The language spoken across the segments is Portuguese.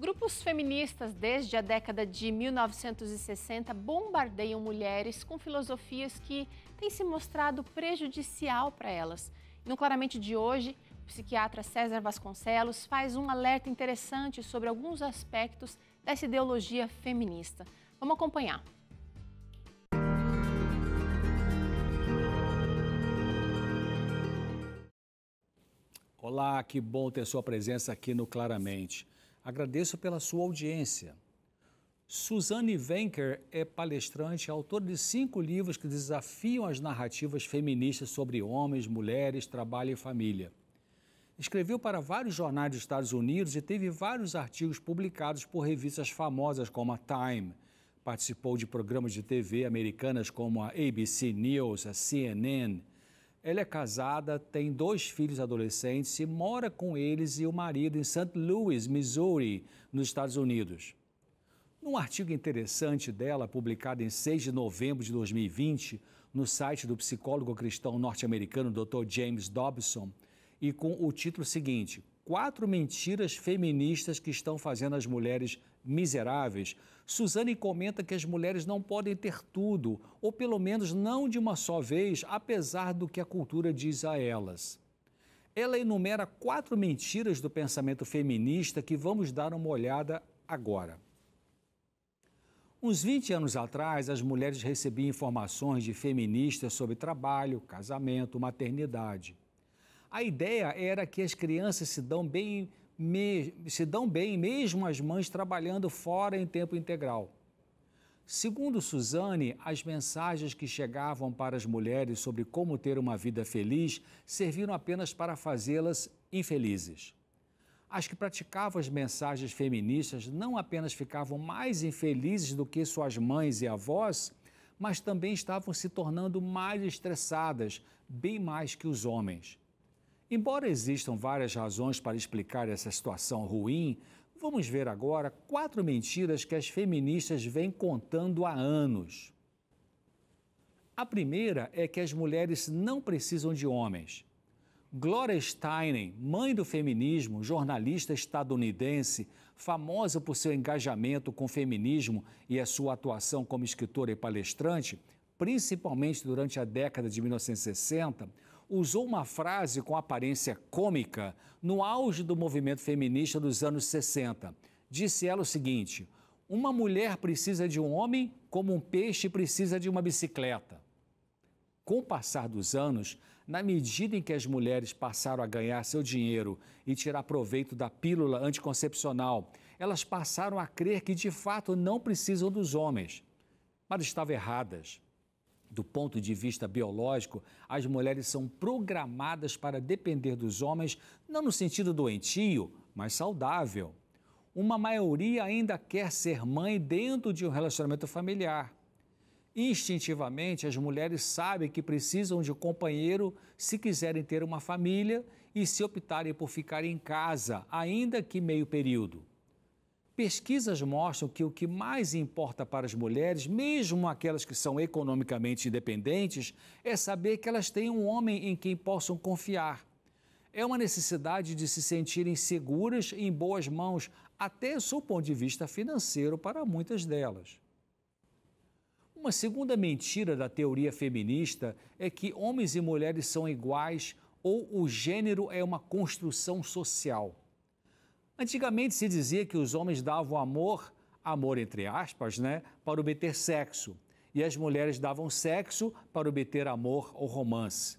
Grupos feministas desde a década de 1960 bombardeiam mulheres com filosofias que têm se mostrado prejudicial para elas. No Claramente de hoje, o psiquiatra César Vasconcelos faz um alerta interessante sobre alguns aspectos dessa ideologia feminista. Vamos acompanhar. Olá, que bom ter sua presença aqui no Claramente. Agradeço pela sua audiência. Suzanne Venker é palestrante, e autora de cinco livros que desafiam as narrativas feministas sobre homens, mulheres, trabalho e família. Escreveu para vários jornais dos Estados Unidos e teve vários artigos publicados por revistas famosas como a Time. Participou de programas de TV americanas como a ABC News, a CNN, ela é casada, tem dois filhos adolescentes e mora com eles e o marido em St. Louis, Missouri, nos Estados Unidos. Num artigo interessante dela, publicado em 6 de novembro de 2020, no site do psicólogo cristão norte-americano Dr. James Dobson, e com o título seguinte: quatro mentiras feministas que estão fazendo as mulheres miseráveis, Suzane comenta que as mulheres não podem ter tudo, ou pelo menos não de uma só vez, apesar do que a cultura diz a elas. Ela enumera quatro mentiras do pensamento feminista que vamos dar uma olhada agora. Uns 20 anos atrás, as mulheres recebiam informações de feministas sobre trabalho, casamento, maternidade. A ideia era que as crianças se dão bem, me, se dão bem mesmo as mães trabalhando fora em tempo integral. Segundo Suzane, as mensagens que chegavam para as mulheres sobre como ter uma vida feliz serviram apenas para fazê-las infelizes. As que praticavam as mensagens feministas não apenas ficavam mais infelizes do que suas mães e avós, mas também estavam se tornando mais estressadas, bem mais que os homens. Embora existam várias razões para explicar essa situação ruim, vamos ver agora quatro mentiras que as feministas vêm contando há anos. A primeira é que as mulheres não precisam de homens. Gloria Steinem, mãe do feminismo, jornalista estadunidense, famosa por seu engajamento com o feminismo e a sua atuação como escritora e palestrante, principalmente durante a década de 1960, usou uma frase com aparência cômica no auge do movimento feminista dos anos 60. Disse ela o seguinte: Uma mulher precisa de um homem como um peixe precisa de uma bicicleta. Com o passar dos anos, na medida em que as mulheres passaram a ganhar seu dinheiro e tirar proveito da pílula anticoncepcional, elas passaram a crer que de fato não precisam dos homens. Mas estavam erradas. Do ponto de vista biológico, as mulheres são programadas para depender dos homens, não no sentido doentio, mas saudável. Uma maioria ainda quer ser mãe dentro de um relacionamento familiar. Instintivamente, as mulheres sabem que precisam de um companheiro se quiserem ter uma família e se optarem por ficar em casa, ainda que meio período. Pesquisas mostram que o que mais importa para as mulheres, mesmo aquelas que são economicamente independentes, é saber que elas têm um homem em quem possam confiar. É uma necessidade de se sentirem seguras e em boas mãos, até sob o ponto de vista financeiro para muitas delas. Uma segunda mentira da teoria feminista é que homens e mulheres são iguais ou o gênero é uma construção social. Antigamente se dizia que os homens davam amor, amor entre aspas, né, para obter sexo, e as mulheres davam sexo para obter amor ou romance.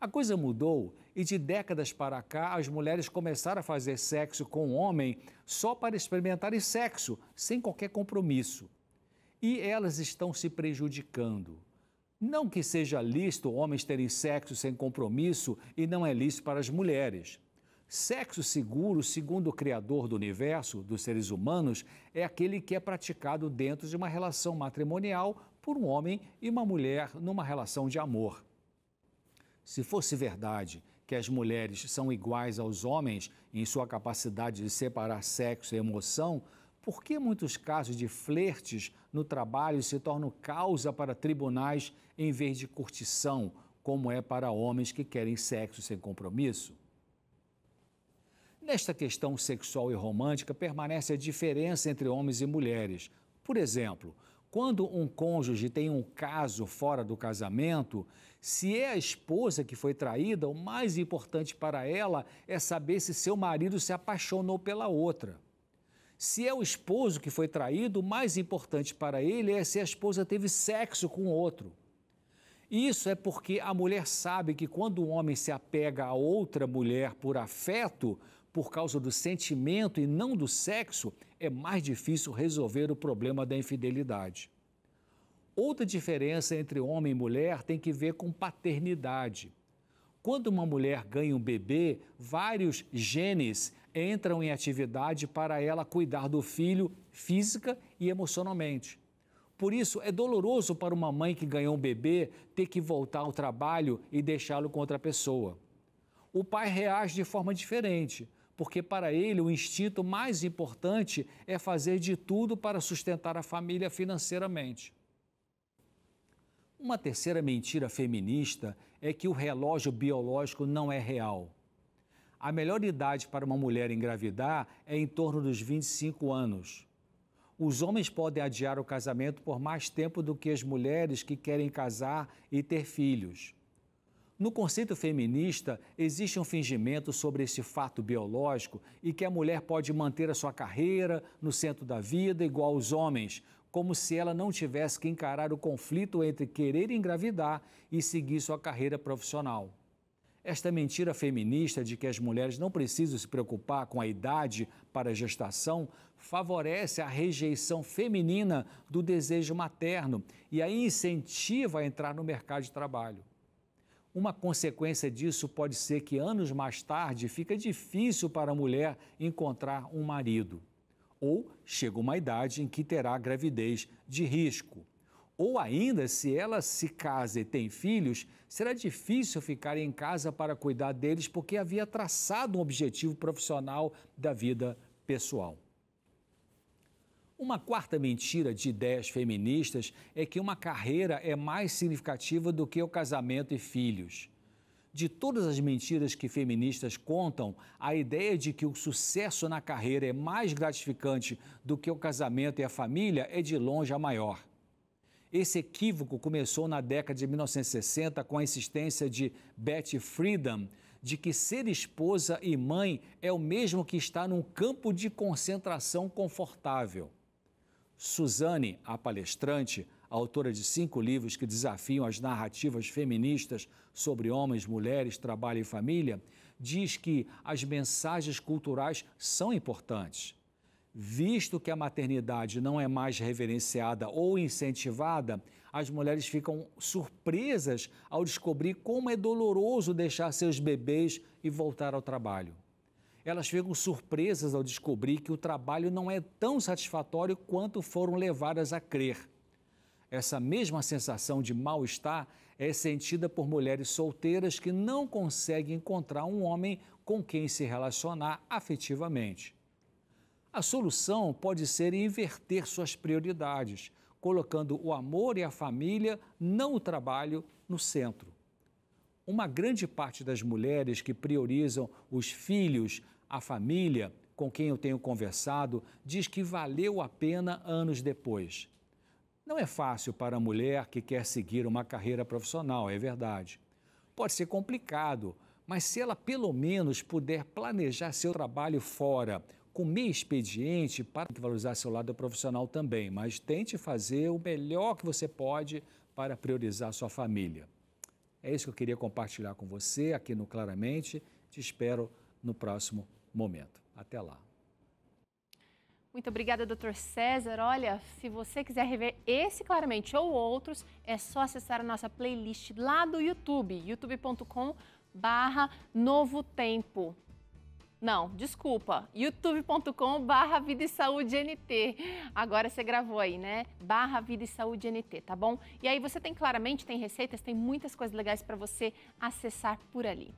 A coisa mudou e de décadas para cá as mulheres começaram a fazer sexo com o homem só para experimentarem sexo, sem qualquer compromisso. E elas estão se prejudicando. Não que seja lícito homens terem sexo sem compromisso e não é lícito para as mulheres. Sexo seguro, segundo o Criador do universo, dos seres humanos, é aquele que é praticado dentro de uma relação matrimonial por um homem e uma mulher numa relação de amor. Se fosse verdade que as mulheres são iguais aos homens em sua capacidade de separar sexo e emoção, por que muitos casos de flertes no trabalho se tornam causa para tribunais em vez de curtição, como é para homens que querem sexo sem compromisso? Nesta questão sexual e romântica permanece a diferença entre homens e mulheres. Por exemplo, quando um cônjuge tem um caso fora do casamento, se é a esposa que foi traída, o mais importante para ela é saber se seu marido se apaixonou pela outra. Se é o esposo que foi traído, o mais importante para ele é se a esposa teve sexo com outro. Isso é porque a mulher sabe que quando o homem se apega a outra mulher por afeto, por causa do sentimento e não do sexo, é mais difícil resolver o problema da infidelidade. Outra diferença entre homem e mulher tem que ver com paternidade. Quando uma mulher ganha um bebê, vários genes entram em atividade para ela cuidar do filho física e emocionalmente. Por isso, é doloroso para uma mãe que ganhou um bebê ter que voltar ao trabalho e deixá-lo com outra pessoa. O pai reage de forma diferente porque para ele o instinto mais importante é fazer de tudo para sustentar a família financeiramente. Uma terceira mentira feminista é que o relógio biológico não é real. A melhor idade para uma mulher engravidar é em torno dos 25 anos. Os homens podem adiar o casamento por mais tempo do que as mulheres que querem casar e ter filhos. No conceito feminista, existe um fingimento sobre esse fato biológico e que a mulher pode manter a sua carreira no centro da vida igual aos homens, como se ela não tivesse que encarar o conflito entre querer engravidar e seguir sua carreira profissional. Esta mentira feminista de que as mulheres não precisam se preocupar com a idade para a gestação favorece a rejeição feminina do desejo materno e a incentiva a entrar no mercado de trabalho. Uma consequência disso pode ser que anos mais tarde fica difícil para a mulher encontrar um marido. Ou chega uma idade em que terá gravidez de risco. Ou ainda, se ela se casa e tem filhos, será difícil ficar em casa para cuidar deles porque havia traçado um objetivo profissional da vida pessoal. Uma quarta mentira de ideias feministas é que uma carreira é mais significativa do que o casamento e filhos. De todas as mentiras que feministas contam, a ideia de que o sucesso na carreira é mais gratificante do que o casamento e a família é de longe a maior. Esse equívoco começou na década de 1960 com a insistência de Betty Friedan de que ser esposa e mãe é o mesmo que estar num campo de concentração confortável. Suzane, a palestrante, autora de cinco livros que desafiam as narrativas feministas sobre homens, mulheres, trabalho e família, diz que as mensagens culturais são importantes. Visto que a maternidade não é mais reverenciada ou incentivada, as mulheres ficam surpresas ao descobrir como é doloroso deixar seus bebês e voltar ao trabalho elas ficam surpresas ao descobrir que o trabalho não é tão satisfatório quanto foram levadas a crer. Essa mesma sensação de mal-estar é sentida por mulheres solteiras que não conseguem encontrar um homem com quem se relacionar afetivamente. A solução pode ser inverter suas prioridades, colocando o amor e a família, não o trabalho, no centro. Uma grande parte das mulheres que priorizam os filhos a família com quem eu tenho conversado diz que valeu a pena anos depois. Não é fácil para a mulher que quer seguir uma carreira profissional, é verdade. Pode ser complicado, mas se ela pelo menos puder planejar seu trabalho fora, com meio expediente para valorizar seu lado profissional também, mas tente fazer o melhor que você pode para priorizar sua família. É isso que eu queria compartilhar com você aqui no Claramente. Te espero no próximo momento. Até lá. Muito obrigada, doutor César. Olha, se você quiser rever esse claramente ou outros, é só acessar a nossa playlist lá do YouTube, youtube.com barra Novo Tempo. Não, desculpa, youtube.com barra Vida e Saúde NT. Agora você gravou aí, né? Barra Vida e Saúde NT, tá bom? E aí você tem claramente, tem receitas, tem muitas coisas legais para você acessar por ali.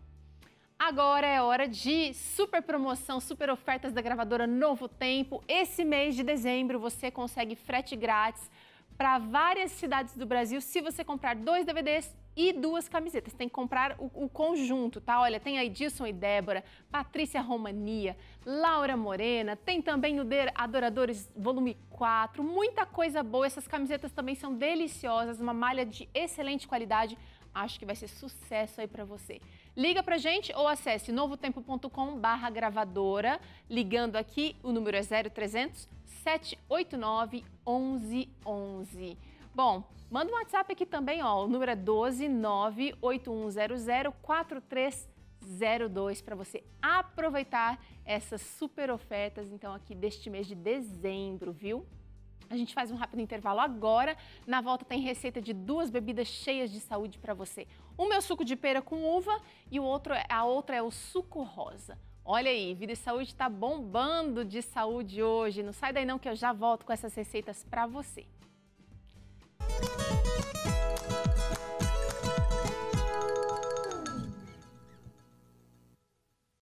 Agora é hora de super promoção, super ofertas da gravadora Novo Tempo. Esse mês de dezembro você consegue frete grátis para várias cidades do Brasil se você comprar dois DVDs e duas camisetas. Tem que comprar o, o conjunto, tá? Olha, tem a Edilson e Débora, Patrícia Romania, Laura Morena, tem também o Der Adoradores Volume 4, muita coisa boa. Essas camisetas também são deliciosas, uma malha de excelente qualidade. Acho que vai ser sucesso aí para você. Liga pra gente ou acesse novotempo.com barra gravadora. Ligando aqui, o número é 0300 789 1111. Bom, manda um WhatsApp aqui também, ó. O número é 4302 para você aproveitar essas super ofertas, então, aqui deste mês de dezembro, viu? A gente faz um rápido intervalo agora. Na volta tem receita de duas bebidas cheias de saúde para você. Um é o suco de pera com uva e o outro, é, a outra é o suco rosa. Olha aí, Vida e Saúde está bombando de saúde hoje. Não sai daí não que eu já volto com essas receitas para você.